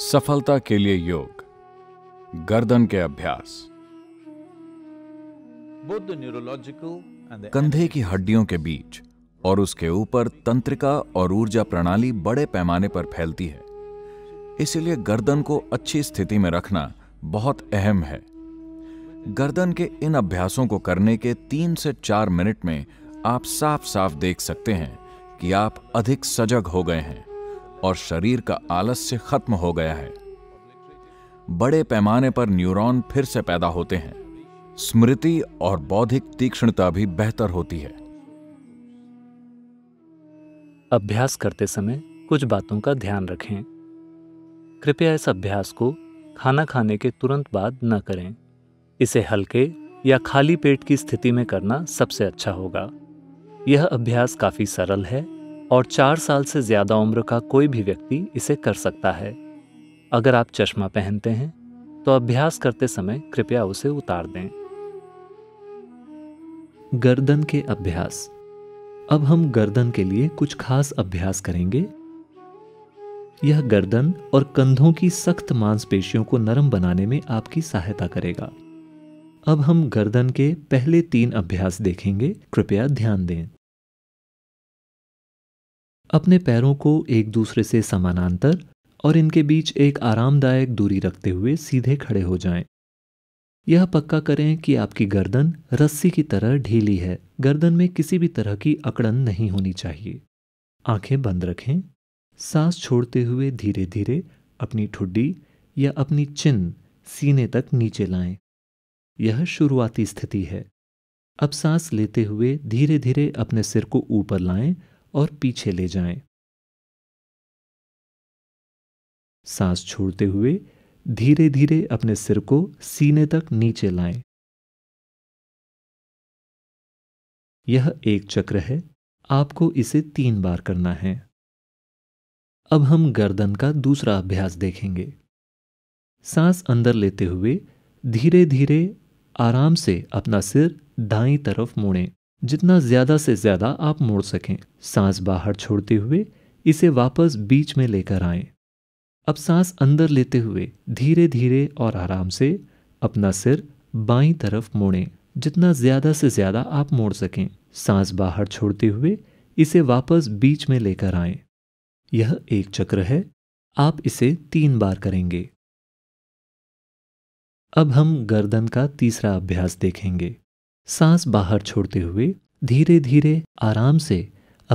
सफलता के लिए योग गर्दन के अभ्यास बुद्ध न्यूरोलॉजिकल कंधे की हड्डियों के बीच और उसके ऊपर तंत्रिका और ऊर्जा प्रणाली बड़े पैमाने पर फैलती है इसलिए गर्दन को अच्छी स्थिति में रखना बहुत अहम है गर्दन के इन अभ्यासों को करने के तीन से चार मिनट में आप साफ साफ देख सकते हैं कि आप अधिक सजग हो गए हैं और शरीर का आलस्य खत्म हो गया है बड़े पैमाने पर न्यूरॉन फिर से पैदा होते हैं स्मृति और बौद्धिक तीक्ष्णता भी बेहतर होती है अभ्यास करते समय कुछ बातों का ध्यान रखें कृपया इस अभ्यास को खाना खाने के तुरंत बाद न करें इसे हल्के या खाली पेट की स्थिति में करना सबसे अच्छा होगा यह अभ्यास काफ़ी सरल है और चार साल से ज़्यादा उम्र का कोई भी व्यक्ति इसे कर सकता है अगर आप चश्मा पहनते हैं तो अभ्यास करते समय कृपया उसे उतार दें गर्दन के अभ्यास अब हम गर्दन के लिए कुछ खास अभ्यास करेंगे यह गर्दन और कंधों की सख्त मांसपेशियों को नरम बनाने में आपकी सहायता करेगा अब हम गर्दन के पहले तीन अभ्यास देखेंगे कृपया ध्यान दें अपने पैरों को एक दूसरे से समानांतर और इनके बीच एक आरामदायक दूरी रखते हुए सीधे खड़े हो जाएं। यह पक्का करें कि आपकी गर्दन रस्सी की तरह ढीली है गर्दन में किसी भी तरह की अकड़न नहीं होनी चाहिए आंखें बंद रखें सांस छोड़ते हुए धीरे धीरे अपनी ठुड्डी या अपनी चिन सीने तक नीचे लाएं। यह शुरुआती स्थिति है अब सांस लेते हुए धीरे धीरे अपने सिर को ऊपर लाएं और पीछे ले जाएं। सांस छोड़ते हुए धीरे धीरे अपने सिर को सीने तक नीचे लाएं। यह एक चक्र है आपको इसे तीन बार करना है अब हम गर्दन का दूसरा अभ्यास देखेंगे सांस अंदर लेते हुए धीरे धीरे आराम से अपना सिर दाई तरफ मोड़ें जितना ज़्यादा से ज़्यादा आप मोड़ सकें सांस बाहर छोड़ते हुए इसे वापस बीच में लेकर आएं। अब सांस अंदर लेते हुए धीरे धीरे और आराम से अपना सिर बाईं तरफ मोड़ें जितना ज़्यादा से ज़्यादा आप मोड़ सकें सांस बाहर छोड़ते हुए इसे वापस बीच में लेकर आएं। यह एक चक्र है आप इसे तीन बार करेंगे अब हम गर्दन का तीसरा अभ्यास देखेंगे सांस बाहर छोड़ते हुए धीरे धीरे आराम से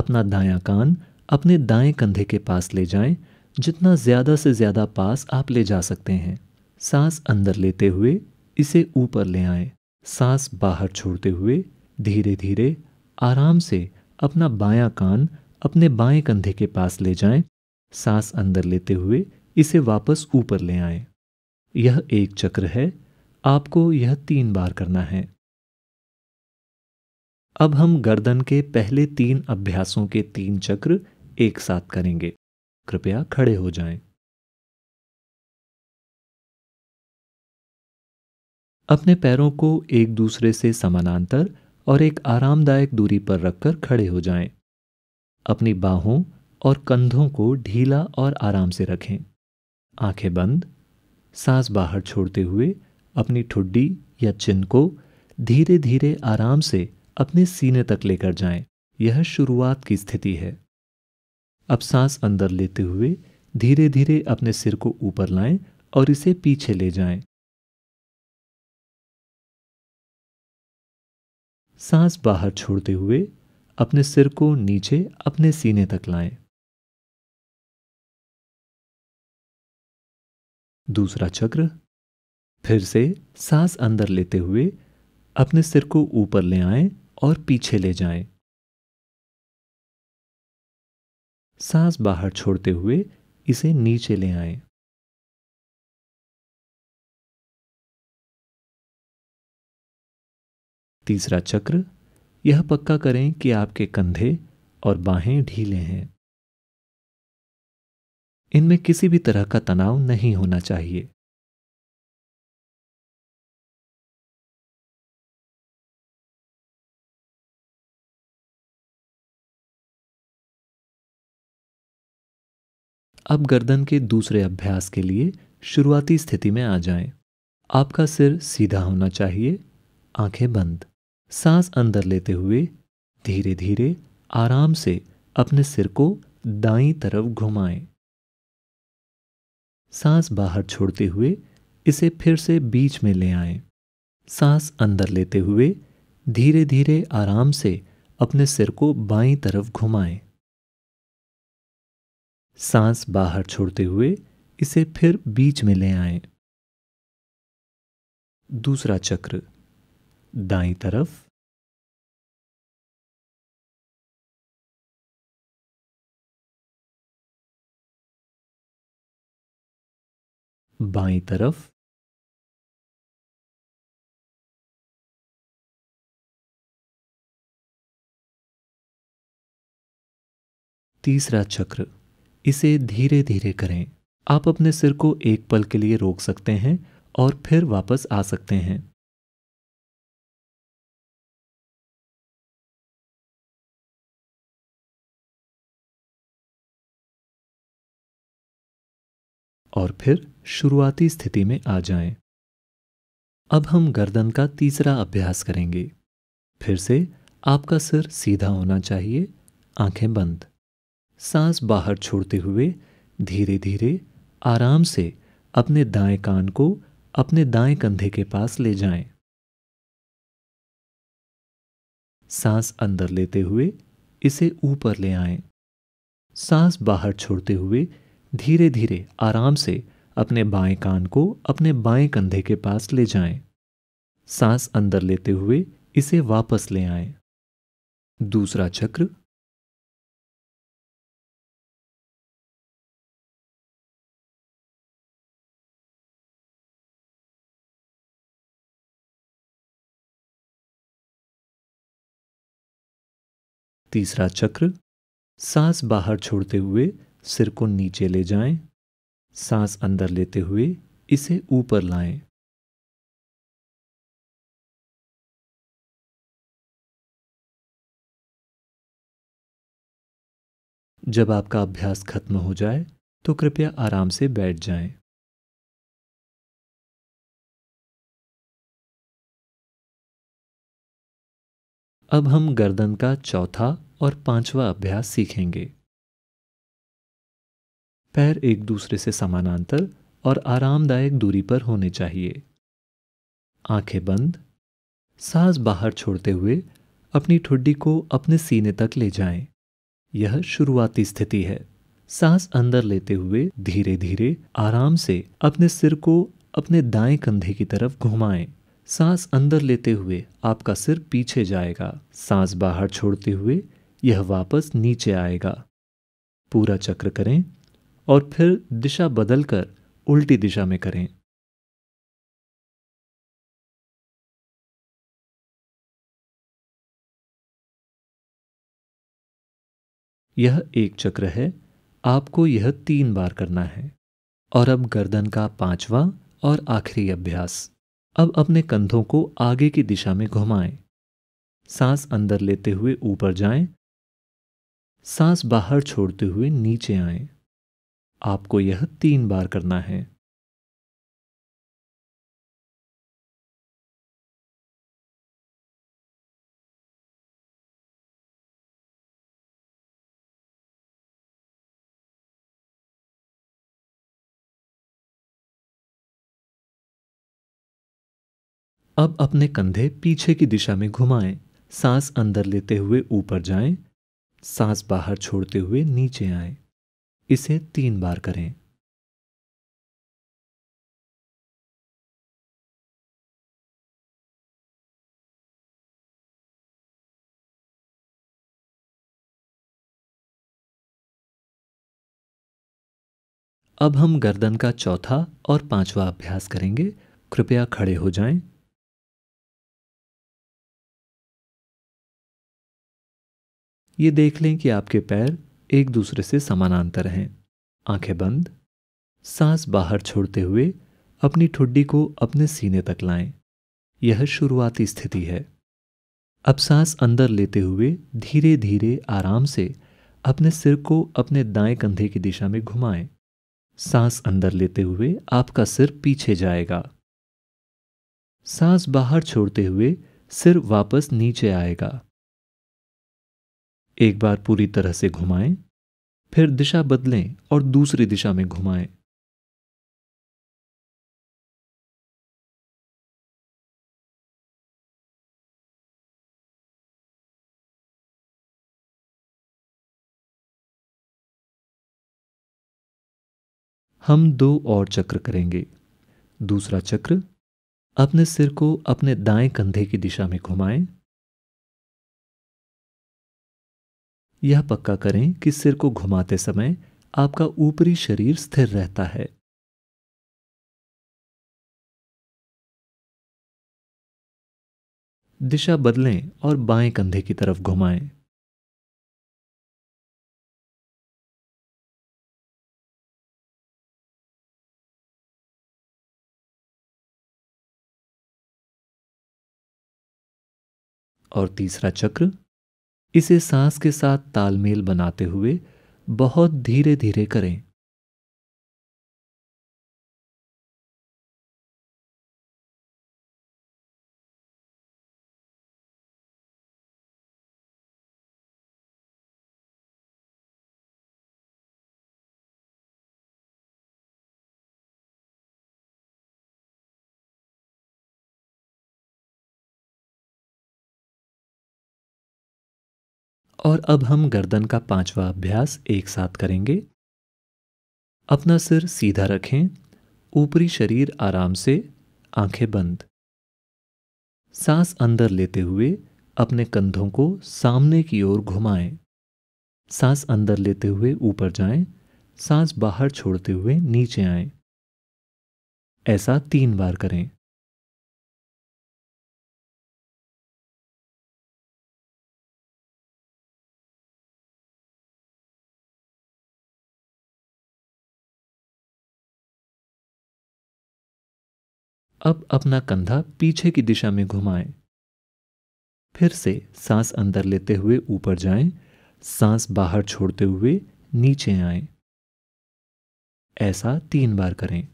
अपना दायां कान अपने दाएं कंधे के पास ले जाएं जितना ज़्यादा से ज़्यादा पास आप ले जा सकते हैं सांस अंदर लेते हुए इसे ऊपर ले आएं सांस बाहर छोड़ते हुए धीरे धीरे आराम से अपना बायां कान अपने बाएं कंधे के पास ले जाएं सांस अंदर लेते हुए इसे वापस ऊपर ले आएं यह एक चक्र है आपको यह तीन बार करना है अब हम गर्दन के पहले तीन अभ्यासों के तीन चक्र एक साथ करेंगे कृपया खड़े हो जाएं। अपने पैरों को एक दूसरे से समानांतर और एक आरामदायक दूरी पर रखकर खड़े हो जाएं। अपनी बाहों और कंधों को ढीला और आराम से रखें आंखें बंद सांस बाहर छोड़ते हुए अपनी ठुड्डी या चिन को धीरे धीरे आराम से अपने सीने तक लेकर जाएं। यह शुरुआत की स्थिति है अब सांस अंदर लेते हुए धीरे धीरे अपने सिर को ऊपर लाएं और इसे पीछे ले जाएं। सांस बाहर छोड़ते हुए अपने सिर को नीचे अपने सीने तक लाएं। दूसरा चक्र फिर से सांस अंदर लेते हुए अपने सिर को ऊपर ले आएं और पीछे ले जाएं। सांस बाहर छोड़ते हुए इसे नीचे ले आए तीसरा चक्र यह पक्का करें कि आपके कंधे और बाहें ढीले हैं इनमें किसी भी तरह का तनाव नहीं होना चाहिए अब गर्दन के दूसरे अभ्यास के लिए शुरुआती स्थिति में आ जाएं। आपका सिर सीधा होना चाहिए आंखें बंद सांस अंदर लेते हुए धीरे धीरे आराम से अपने सिर को दाई तरफ घुमाएं। सांस बाहर छोड़ते हुए इसे फिर से बीच में ले आए सांस अंदर लेते हुए धीरे धीरे आराम से अपने सिर को बाईं तरफ घुमाएं। सांस बाहर छोड़ते हुए इसे फिर बीच में ले आए दूसरा चक्र दाई तरफ बाई तरफ तीसरा चक्र इसे धीरे धीरे करें आप अपने सिर को एक पल के लिए रोक सकते हैं और फिर वापस आ सकते हैं और फिर शुरुआती स्थिति में आ जाएं। अब हम गर्दन का तीसरा अभ्यास करेंगे फिर से आपका सिर सीधा होना चाहिए आंखें बंद सांस बाहर छोड़ते हुए धीरे धीरे आराम से अपने दाएं कान को अपने दाएं कंधे के पास ले जाएं। सांस अंदर लेते हुए इसे ऊपर ले आएं। सांस बाहर छोड़ते हुए धीरे धीरे आराम से अपने बाएं कान को अपने बाएं कंधे के पास ले जाएं। सांस अंदर लेते हुए इसे वापस ले आएं। दूसरा चक्र तीसरा चक्र सांस बाहर छोड़ते हुए सिर को नीचे ले जाएं, सांस अंदर लेते हुए इसे ऊपर लाएं। जब आपका अभ्यास खत्म हो जाए तो कृपया आराम से बैठ जाएं। अब हम गर्दन का चौथा और पांचवा अभ्यास सीखेंगे पैर एक दूसरे से समानांतर और आरामदायक दूरी पर होने चाहिए आंखें बंद सांस बाहर छोड़ते हुए अपनी ठुड्डी को अपने सीने तक ले जाएं। यह शुरुआती स्थिति है सांस अंदर लेते हुए धीरे धीरे आराम से अपने सिर को अपने दाएं कंधे की तरफ घुमाएं। सांस अंदर लेते हुए आपका सिर पीछे जाएगा सांस बाहर छोड़ते हुए यह वापस नीचे आएगा पूरा चक्र करें और फिर दिशा बदलकर उल्टी दिशा में करें यह एक चक्र है आपको यह तीन बार करना है और अब गर्दन का पांचवा और आखिरी अभ्यास अब अपने कंधों को आगे की दिशा में घुमाएं। सांस अंदर लेते हुए ऊपर जाएं, सांस बाहर छोड़ते हुए नीचे आएं। आपको यह तीन बार करना है अब अपने कंधे पीछे की दिशा में घुमाएं सांस अंदर लेते हुए ऊपर जाएं, सांस बाहर छोड़ते हुए नीचे आएं। इसे तीन बार करें अब हम गर्दन का चौथा और पांचवा अभ्यास करेंगे कृपया खड़े हो जाएं ये देख लें कि आपके पैर एक दूसरे से समानांतर हैं आंखें बंद सांस बाहर छोड़ते हुए अपनी ठुड्डी को अपने सीने तक लाएं। यह शुरुआती स्थिति है अब सांस अंदर लेते हुए धीरे धीरे आराम से अपने सिर को अपने दाएं कंधे की दिशा में घुमाएं। सांस अंदर लेते हुए आपका सिर पीछे जाएगा सांस बाहर छोड़ते हुए सिर वापस नीचे आएगा एक बार पूरी तरह से घुमाएं, फिर दिशा बदलें और दूसरी दिशा में घुमाएं। हम दो और चक्र करेंगे दूसरा चक्र अपने सिर को अपने दाएं कंधे की दिशा में घुमाएं यह पक्का करें कि सिर को घुमाते समय आपका ऊपरी शरीर स्थिर रहता है दिशा बदलें और बाएं कंधे की तरफ घुमाएं। और तीसरा चक्र इसे सांस के साथ तालमेल बनाते हुए बहुत धीरे धीरे करें और अब हम गर्दन का पांचवा अभ्यास एक साथ करेंगे अपना सिर सीधा रखें ऊपरी शरीर आराम से आंखें बंद सांस अंदर लेते हुए अपने कंधों को सामने की ओर घुमाएं सांस अंदर लेते हुए ऊपर जाएं, सांस बाहर छोड़ते हुए नीचे आएं। ऐसा तीन बार करें अब अपना कंधा पीछे की दिशा में घुमाएं। फिर से सांस अंदर लेते हुए ऊपर जाएं, सांस बाहर छोड़ते हुए नीचे आएं। ऐसा तीन बार करें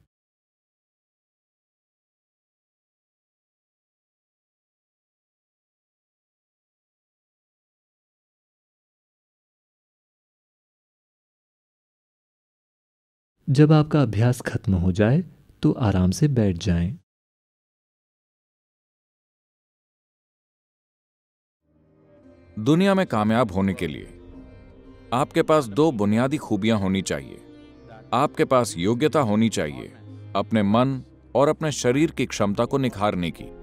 जब आपका अभ्यास खत्म हो जाए तो आराम से बैठ जाएं। दुनिया में कामयाब होने के लिए आपके पास दो बुनियादी खूबियां होनी चाहिए आपके पास योग्यता होनी चाहिए अपने मन और अपने शरीर की क्षमता को निखारने की